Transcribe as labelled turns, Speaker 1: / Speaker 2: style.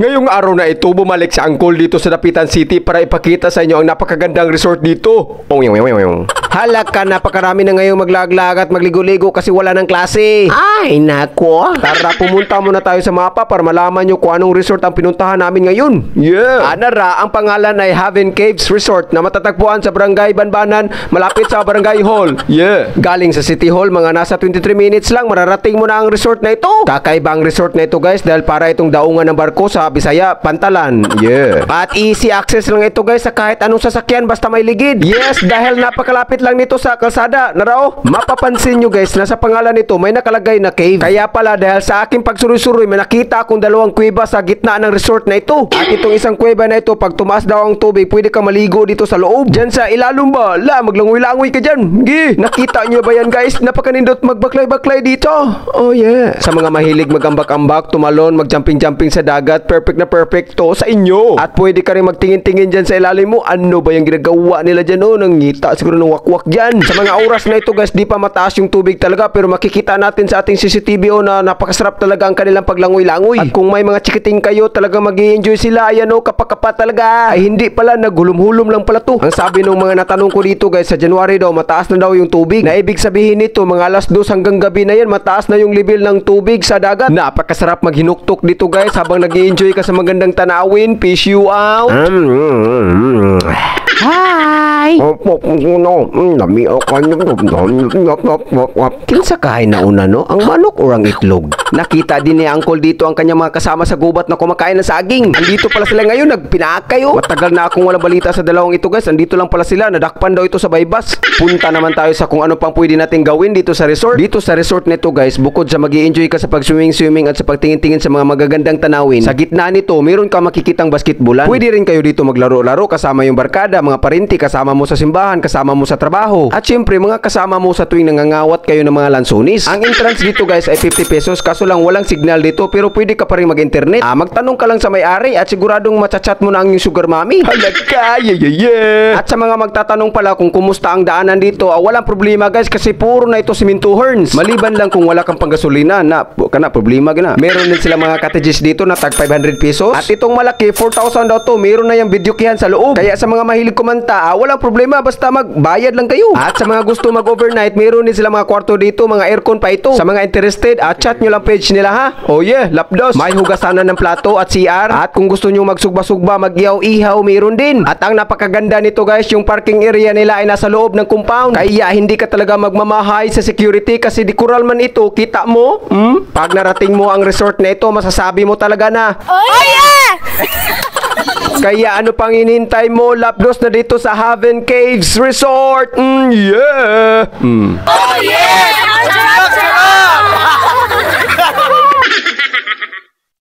Speaker 1: Ngayong araw na ito, bumalik si Angkol dito sa Dapitan City para ipakita sa inyo ang napakagandang resort dito. Ong yung yung yung. Halaka, napakarami na ngayon maglaglag at magligo-ligo kasi wala ng klase. Ay, nako. Tara, pumunta muna tayo sa mapa para malaman nyo kung anong resort ang pinuntahan namin ngayon. Yeah. Anara, ang pangalan ay Haven Caves Resort na matatagpuan sa Barangay Banbanan, malapit sa Barangay Hall. Yeah. Galing sa City Hall, mga nasa 23 minutes lang, mararating mo na ang resort na ito. Kakaiba ang resort na ito guys dahil para itong daungan ng barko sa Bisaya, Pantalan. Yeah. At easy access lang ito guys sa kahit anong sasakyan basta may ligid. Yes, dahil napakalapit paglapit lang nito sa kalsada, narao, mapapansin nyo guys na sa pangalan nito may nakalagay na cave. Kaya pala dahil sa aking pagsuroy-suroy, may nakita akong dalawang kuweba sa gitna ng resort na ito. At itong isang kuweba na ito, pag tumaas daw ang tubig, pwede ka maligo dito sa loob. Diyan sa ilalong ba? La, maglangoy-langoy ka dyan. Gi, nakita nyo ba yan guys? Napakanindot magbaklay-baklay dito. Oh yeah. Sa mga mahilig magambak-ambak, tumalon, magjumping-jumping sa dagat, perfect na perfect to sa inyo. At pwede ka rin magtingin-tingin dyan sa ilalim mo. Ano ba yung ginagawa nila dyan? Oh, nangita siguro ng waku wakwak dyan. Sa mga oras na ito guys, di pa mataas yung tubig talaga pero makikita natin sa ating CCTV oh, na napakasarap talaga ang kanilang paglangoy-langoy. At kung may mga chikiting kayo, talaga mag enjoy sila. Ayan oh, kapakapa talaga. Ay hindi pala, nagulum-hulum lang pala to. Ang sabi ng mga natanong ko dito guys, sa January daw, mataas na daw yung tubig. Na ibig sabihin nito, mga alas 2 hanggang gabi na yan, mataas na yung level ng tubig sa dagat. Napakasarap maghinuktok dito guys habang nag enjoy ka sa magandang tanawin. Peace you out. Mm -hmm. ah. Tay? Opo, oh, oh, kuno. Oh, mm, nami ako Kinsa kain na una no? Ang manok o ang itlog? Nakita din ni Uncle dito ang kanyang mga kasama sa gubat na kumakain ng saging. Andito pala sila ngayon, nagpinakayo. Matagal na akong walang balita sa dalawang ito guys. Andito lang pala sila, nadakpan daw ito sa baybas. Punta naman tayo sa kung ano pang pwede natin gawin dito sa resort. Dito sa resort nito guys, bukod sa mag enjoy ka sa pag-swimming-swimming at sa pagtingin-tingin sa mga magagandang tanawin, sa gitna nito, meron ka makikitang basketbolan. Pwede rin kayo dito maglaro-laro kasama yung barkada, mga parinti, kasama kasama mo sa simbahan, kasama mo sa trabaho. At siyempre, mga kasama mo sa tuwing nangangawat kayo ng mga lansunis. Ang entrance dito guys ay 50 pesos kaso lang walang signal dito pero pwede ka pa rin mag-internet. Ah, magtanong ka lang sa may-ari at siguradong matachat mo na ang iyong sugar mommy. Halaga, yeah, yeah, yeah. At sa mga magtatanong pala kung kumusta ang daanan dito, ah, walang problema guys kasi puro na ito simento horns. Maliban lang kung wala kang panggasolina na kana problema gina. Meron din sila mga cottages dito na tag 500 pesos at itong malaki 4,000 daw to. Meron na yung video kihan sa loob. Kaya sa mga mahilig kumanta, ah, walang problema basta magbayad lang kayo. At sa mga gusto mag-overnight, meron din sila mga kwarto dito, mga aircon pa ito. Sa mga interested, at ah, chat nyo lang page nila ha. Oh yeah, lapdos. May hugasanan ng plato at CR. At kung gusto nyo magsugba-sugba, mag-ihaw-ihaw, meron din. At ang napakaganda nito guys, yung parking area nila ay nasa loob ng compound. Kaya hindi ka talaga magmamahay sa security kasi di kural man ito, kita mo? Hmm? Pag narating mo ang resort na ito, masasabi mo talaga na, Oh yeah! Kaya ano pang hinihintay mo? Lapdos na dito sa Haven Caves Resort. Mm, yeah! Mm. Oh, yeah!